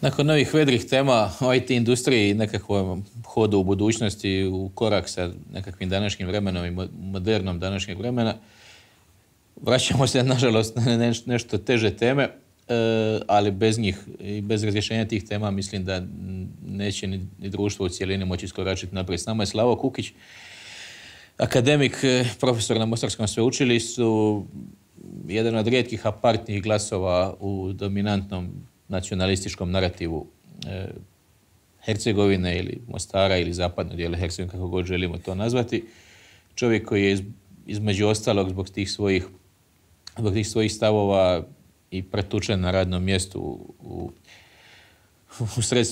Nakon novih vedrih tema o IT industriji i nekakvom hodu u budućnosti u korak sa nekakvim današnjim vremenom i modernom današnjeg vremena, vraćamo se nažalost na nešto teže teme, e, ali bez njih i bez razrješenja tih tema mislim da neće ni društvo u cjelini moći iskoračiti naprijed. S nama je Slavo Kukić, akademik, e, profesor na Mostarskom sveučilištu, jedan od rijetkih apartnih glasova u dominantnom nacionalističkom narativu e, Hercegovine ili Mostara ili zapadnog dijela Hercegovine, kako god želimo to nazvati. Čovjek koji je između ostalog zbog tih svojih, zbog tih svojih stavova i pretučen na radnom mjestu u,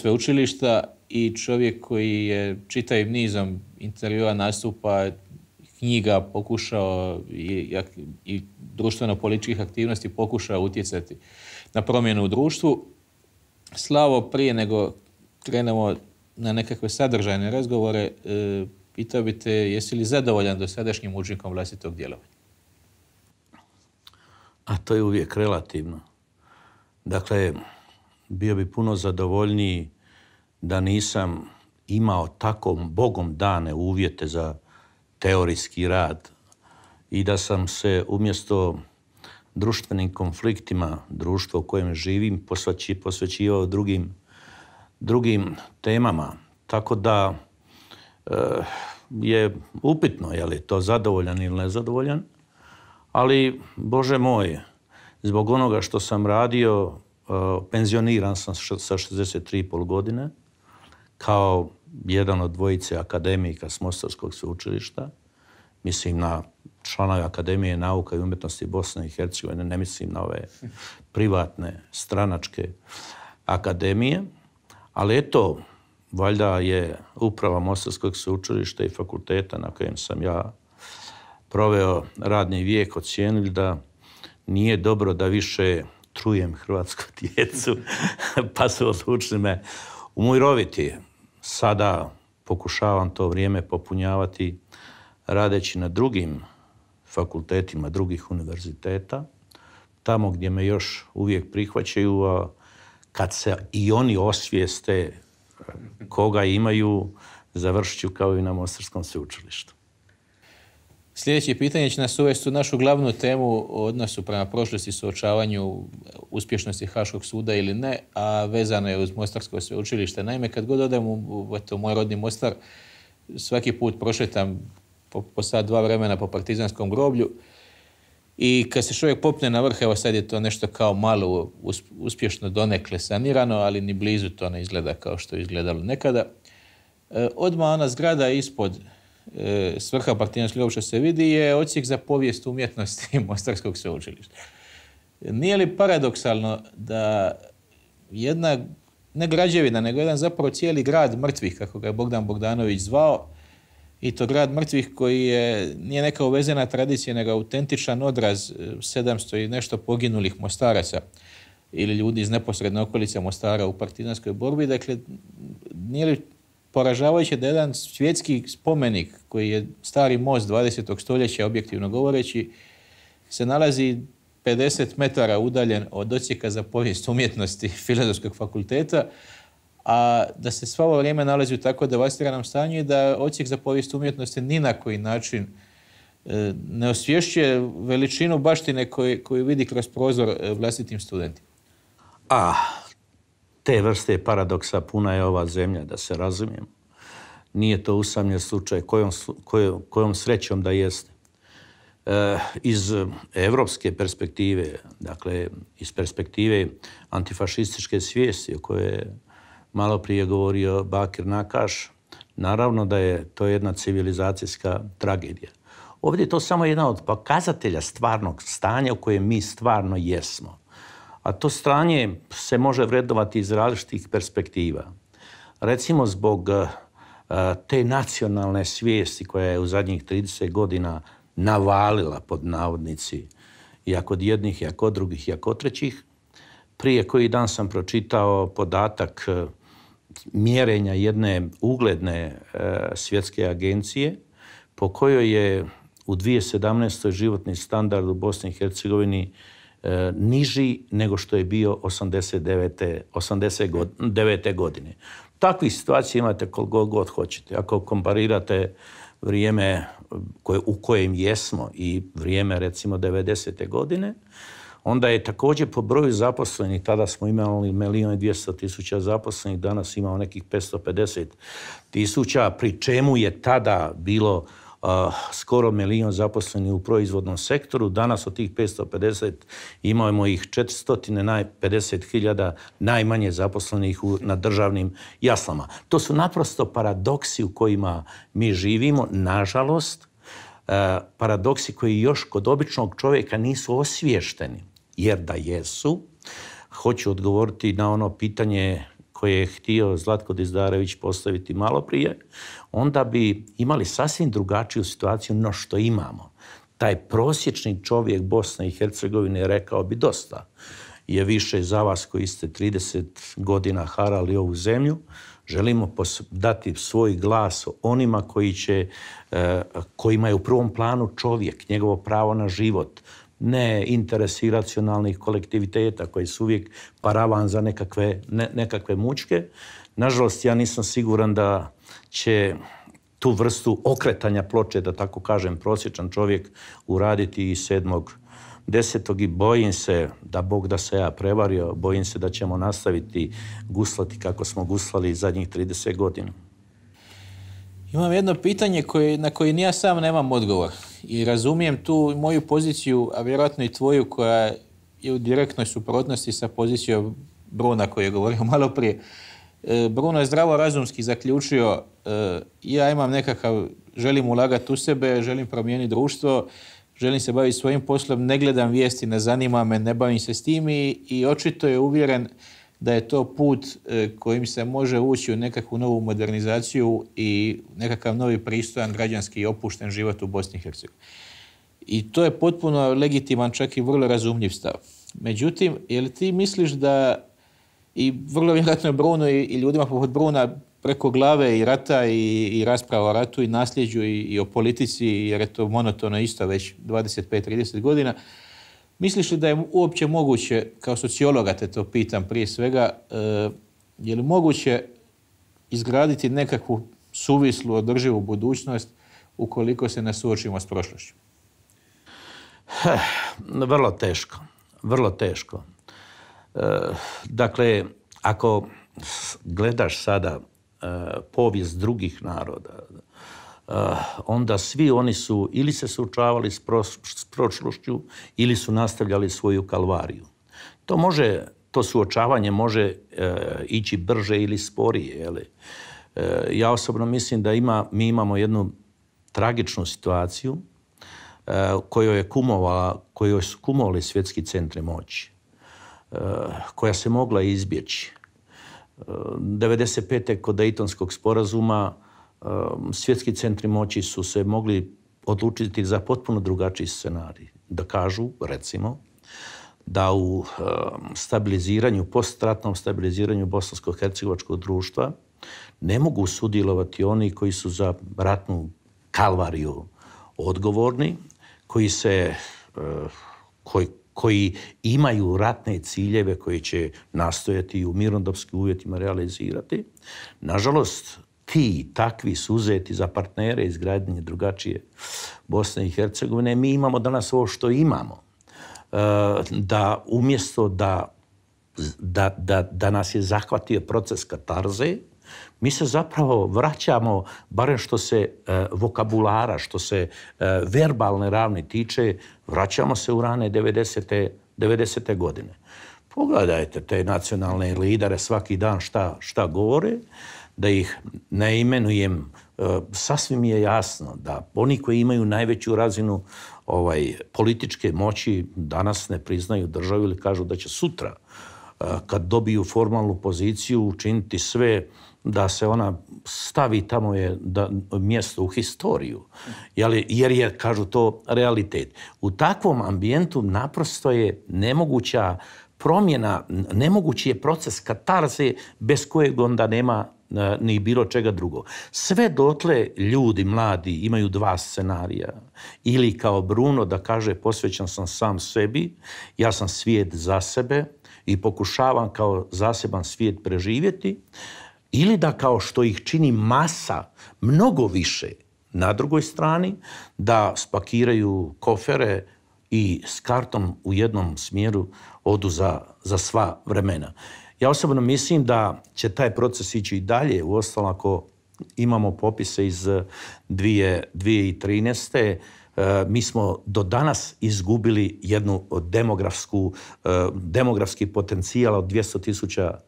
u, učilišta i čovjek koji je čitavim nizom intervjua nastupa knjiga pokušao i, i društveno-političkih aktivnosti pokušao utjecati na promjenu u društvu. Slavo, prije nego krenemo na nekakve sadržajne razgovore, e, pitao bi te jesi li zadovoljan sadašnjim učinkom vlastitog djelovanja? A to je uvijek relativno. Dakle, bio bi puno zadovoljniji da nisam imao tako bogom dane uvjete za teorijski rad i da sam se umjesto društvenim konfliktima društva u kojem živim posvećivao drugim, drugim temama. Tako da eh, je upitno je li to zadovoljan ili nezadovoljan, ali Bože moj, zbog onoga što sam radio, eh, penzioniran sam sa 63,5 godine kao jedan od dvojice akademika s Mostarskog sveučilišta, mislim na članove Akademije nauka i umjetnosti Bosne i Hercegovine, ne mislim na ove privatne stranačke akademije, ali eto, valjda je uprava Mostarskog sveučilišta i fakulteta na kojem sam ja proveo radni vijek ocijenili da nije dobro da više trujem hrvatsku djecu, pa se odlučili me umiroviti. Sada pokušavam to vrijeme popunjavati radeći na drugim fakultetima drugih univerziteta, tamo gdje me još uvijek prihvaćaju, a kad se i oni osvijeste koga imaju, završit ću kao i na Mostarskom sveučilištu. Sljedeće pitanje će nas uvesti u našu glavnu temu o odnosu prema prošlosti suočavanju uspješnosti Haškog suda ili ne, a vezano je uz Mostarsko sveučilište. Naime, kad god odem u moj rodni Mostar, svaki put prošetam po, dva vremena po partizanskom groblju. I kad se čovjek popne na vrh, evo sad je to nešto kao malo uspješno donekle sanirano, ali ni blizu to ne izgleda kao što je izgledalo nekada. E, odmah ona zgrada ispod e, svrha partizanskog groblja se vidi je ocijek za povijest umjetnosti Mostarskog sveučilišta. Nije li paradoksalno da jedna, ne građevina, nego jedan zapravo cijeli grad mrtvih, kako ga je Bogdan Bogdanović zvao, i to grad mrtvih koji je, nije neka uvezena tradicija, nego autentičan odraz 700 e, i nešto poginulih mostaraca ili ljudi iz neposredne okolice Mostara u partizanskoj borbi. Dakle, nije li poražavajuće da jedan svjetski spomenik koji je stari most 20. stoljeća, objektivno govoreći, se nalazi 50 metara udaljen od ocijeka za povijest umjetnosti Filozofskog fakulteta, a da se sva ovo vrijeme nalazi u tako devastiranom stanju i da ocijek za povijest umjetnosti ni na koji način e, ne osvješćuje veličinu baštine koju, vidi kroz prozor e, vlastitim studentima. A, te vrste paradoksa puna je ova zemlja, da se razumijem. Nije to usamljen slučaj, kojom, kojom, srećom da jeste. E, iz evropske perspektive, dakle, iz perspektive antifašističke svijesti o kojoj malo prije govorio Bakir Nakaš, naravno da je to jedna civilizacijska tragedija. Ovdje je to samo jedna od pokazatelja stvarnog stanja u kojem mi stvarno jesmo. A to stanje se može vredovati iz različitih perspektiva. Recimo zbog eh, te nacionalne svijesti koja je u zadnjih 30 godina navalila pod navodnici i od jednih, i od drugih, i od trećih. Prije koji dan sam pročitao podatak eh, mjerenja jedne ugledne e, svjetske agencije po kojoj je u 2017. životni standard u Bosni i Hercegovini e, niži nego što je bio 89. 89. godine. Takvih situacija imate koliko god hoćete. Ako komparirate vrijeme koje, u kojem jesmo i vrijeme recimo 90. godine, onda je također po broju zaposlenih, tada smo imali milijun i dvjesto tisuća zaposlenih, danas imamo nekih 550 tisuća, pri čemu je tada bilo skoro milijun zaposlenih u proizvodnom sektoru. Danas od tih 550 imamo ih 450.000 naj, najmanje zaposlenih na državnim jaslama. To su naprosto paradoksi u kojima mi živimo, nažalost, paradoksi koji još kod običnog čovjeka nisu osviješteni jer da jesu, hoću odgovoriti na ono pitanje koje je htio Zlatko Dizdarević postaviti malo prije, onda bi imali sasvim drugačiju situaciju no što imamo. Taj prosječni čovjek Bosne i Hercegovine rekao bi dosta je više za vas koji ste 30 godina harali ovu zemlju. Želimo dati svoj glas onima koji će, eh, kojima je u prvom planu čovjek, njegovo pravo na život, ne interesi iracionalnih kolektiviteta koji su uvijek paravan za nekakve, ne, mučke. Nažalost, ja nisam siguran da će tu vrstu okretanja ploče, da tako kažem, prosječan čovjek uraditi i sedmog i bojim se, da Bog da se ja prevario, bojim se da ćemo nastaviti guslati kako smo guslali zadnjih 30 godina. Imam jedno pitanje na koje ja sam nemam odgovor i razumijem tu moju poziciju, a vjerojatno i tvoju koja je u direktnoj suprotnosti sa pozicijom Bruna koji je govorio malo prije. E, Bruno je zdravo razumski zaključio e, ja imam nekakav, želim ulagati u sebe, želim promijeniti društvo, želim se baviti svojim poslom, ne gledam vijesti, ne zanima me, ne bavim se s tim i, i očito je uvjeren da je to put e, kojim se može ući u nekakvu novu modernizaciju i nekakav novi pristojan građanski i opušten život u Bosni i Hercegovini. I to je potpuno legitiman, čak i vrlo razumljiv stav. Međutim, je ti misliš da i vrlo vjerojatno je Bruno i, ljudima poput Bruna preko glave i rata i, rasprava o ratu i nasljeđu i, i o politici, jer je to monotono isto već 25-30 godina, Misliš li da je uopće moguće, kao sociologa te to pitam prije svega, e, je li moguće izgraditi nekakvu suvislu, održivu budućnost ukoliko se ne suočimo s prošlošću? Eh, vrlo teško. Vrlo teško. Eh, dakle, ako gledaš sada eh, povijest drugih naroda, Eh, onda svi oni su ili se suočavali s, prošlošću ili su nastavljali svoju kalvariju. To može, to suočavanje može eh, ići brže ili sporije. Eh, ja osobno mislim da mi imamo jednu tragičnu situaciju kojoj, je kumovala kojoj su kumovali svjetski centri moći, koja se mogla izbjeći. 95. kod Dejtonskog sporazuma svjetski centri moći su se mogli odlučiti za potpuno drugačiji scenarij. Da kažu, recimo, da u stabiliziranju, postratnom stabiliziranju bosansko-hercegovačkog društva ne mogu sudjelovati oni koji su za ratnu kalvariju odgovorni, koji se eh, koji, imaju ratne ciljeve koje će nastojati i u mirnodopskim uvjetima realizirati. Nažalost, ti takvi su uzeti za partnere izgradnje drugačije Bosne i Hercegovine. Mi imamo danas ovo što imamo. E, da umjesto da, da, da, da nas je zahvatio proces katarze, mi se zapravo vraćamo, barem što se e, vokabulara, što se e, verbalne ravni tiče, vraćamo se u rane 90. 90. godine. Pogledajte te nacionalne lidere svaki dan šta, šta govore da ih ne imenujem, e, sasvim je jasno da oni koji imaju najveću razinu ovaj, političke moći danas ne priznaju državu ili kažu da će sutra e, kad dobiju formalnu poziciju učiniti sve da se ona stavi tamo je da, mjesto u historiju, Jeli, jer je, kažu to, realitet. U takvom ambijentu naprosto je nemoguća promjena, nemogući je proces katarze bez kojeg onda nema ni bilo čega drugo. Sve dotle ljudi, mladi, imaju dva scenarija. Ili kao Bruno da kaže posvećan sam sam sebi, ja sam svijet za sebe i pokušavam kao zaseban svijet preživjeti, ili da kao što ih čini masa, mnogo više, na drugoj strani, da spakiraju kofere i s kartom u jednom smjeru odu za, za sva vremena. Ja osobno mislim da će taj proces ići i dalje, uostalom ako imamo popise iz 2013. Eh, eh, mi smo do danas izgubili jednu demografsku, eh, demografski potencijal od 200 tisuća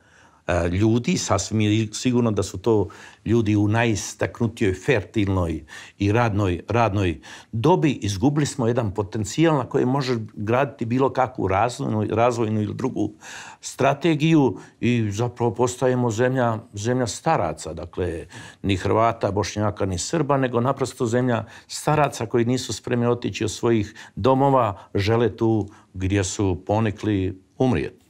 E, ljudi, sasvim sigurno da su to ljudi u najistaknutijoj, fertilnoj i radnoj, radnoj dobi, izgubili smo jedan potencijal na koji može graditi bilo kakvu razvojnu, razvojnu ili drugu strategiju i zapravo postajemo zemlja, zemlja staraca, dakle ni Hrvata, Bošnjaka, ni Srba, nego naprosto zemlja staraca koji nisu spremni otići od svojih domova, žele tu gdje su ponekli umrijeti.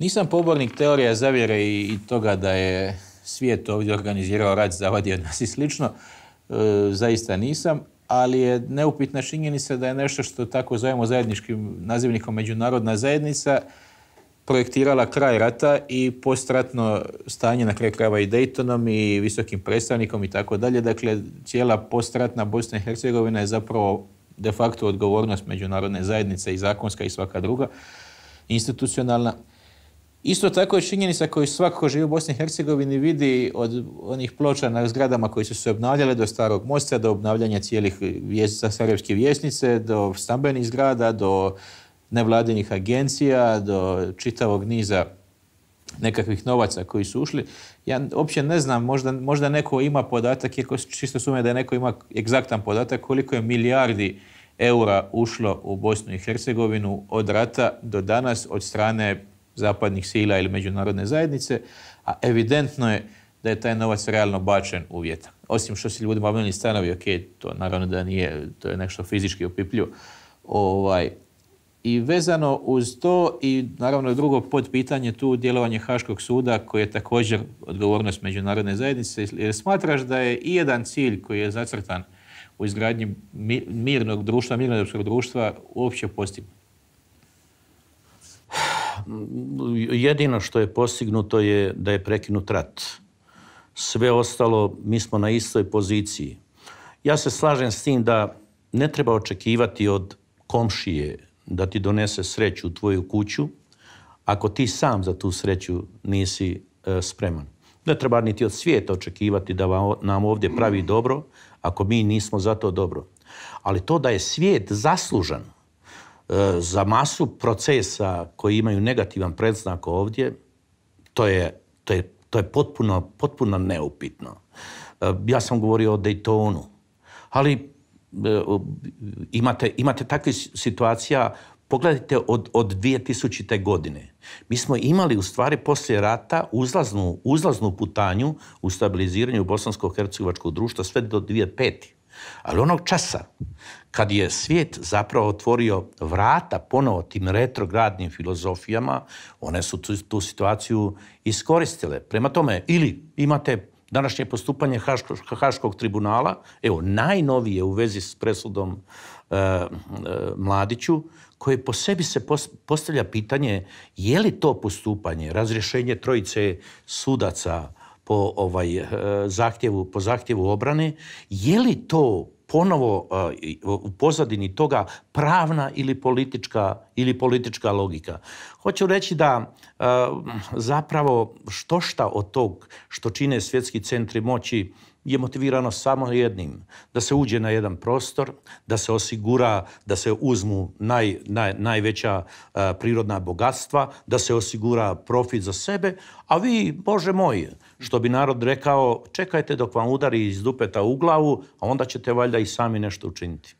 Nisam pobornik teorija zavjere i, toga da je svijet ovdje organizirao rat, zavadio nas i slično. E, zaista nisam, ali je neupitna činjenica da je nešto što tako zovemo zajedničkim nazivnikom međunarodna zajednica projektirala kraj rata i postratno stanje na kraju krajeva i Daytonom i visokim predstavnikom i tako dalje. Dakle, cijela postratna Bosna i Hercegovina je zapravo de facto odgovornost međunarodne zajednice i zakonska i svaka druga institucionalna. Isto tako je činjenica koju svako živi u Bosni i Hercegovini vidi od onih ploča na zgradama koji su se obnavljale do starog mosta, do obnavljanja cijelih sarajevske vjesnice, do stambenih zgrada, do nevladinih agencija, do čitavog niza nekakvih novaca koji su ušli. Ja uopće ne znam, možda, možda neko ima podatak, jer čisto sume da neko ima egzaktan podatak koliko je milijardi eura ušlo u Bosnu i Hercegovinu od rata do danas od strane zapadnih sila ili međunarodne zajednice, a evidentno je da je taj novac realno bačen u vjetar. Osim što se ljudima obnovili stanovi, ok, to naravno da nije, to je nešto fizički opipljivo. Ovaj, I vezano uz to i naravno drugo podpitanje tu djelovanje Haškog suda koje je također odgovornost međunarodne zajednice. Jer smatraš da je i jedan cilj koji je zacrtan u izgradnji mirnog društva, mirnog društva uopće postignut? jedino što je postignuto je da je prekinut rat. Sve ostalo, mi smo na istoj poziciji. Ja se slažem s tim da ne treba očekivati od komšije da ti donese sreću u tvoju kuću, ako ti sam za tu sreću nisi e, spreman. Ne treba niti od svijeta očekivati da nam ovdje pravi dobro, ako mi nismo za to dobro. Ali to da je svijet zaslužan, E, za masu procesa koji imaju negativan predznak ovdje, to je, to je, to je potpuno, potpuno neupitno. E, ja sam govorio o Daytonu, ali e, imate, imate takvih situacija, pogledajte od, od 2000. godine. Mi smo imali u stvari poslije rata uzlaznu, uzlaznu putanju u stabiliziranju bosansko-hercegovačkog društva sve do 2005. Ali onog časa kad je svijet zapravo otvorio vrata ponovo tim retrogradnim filozofijama, one su tu, situaciju iskoristile. Prema tome, ili imate današnje postupanje Haško, Haškog tribunala, evo, najnovije u vezi s presudom e, e, Mladiću, koje po sebi se postavlja pitanje je li to postupanje, razrješenje trojice sudaca, po ovaj eh, zahtjevu, po zahtjevu obrane, je li to ponovo eh, u pozadini toga pravna ili politička, ili politička logika. Hoću reći da eh, zapravo što šta od tog što čine svjetski centri moći je motivirano samo jednim, da se uđe na jedan prostor, da se osigura, da se uzmu najveća prirodna bogatstva, da se osigura profit za sebe, a vi, Bože moj, što bi narod rekao čekajte dok vam udari iz dupeta u glavu, a onda ćete valjda i sami nešto učiniti.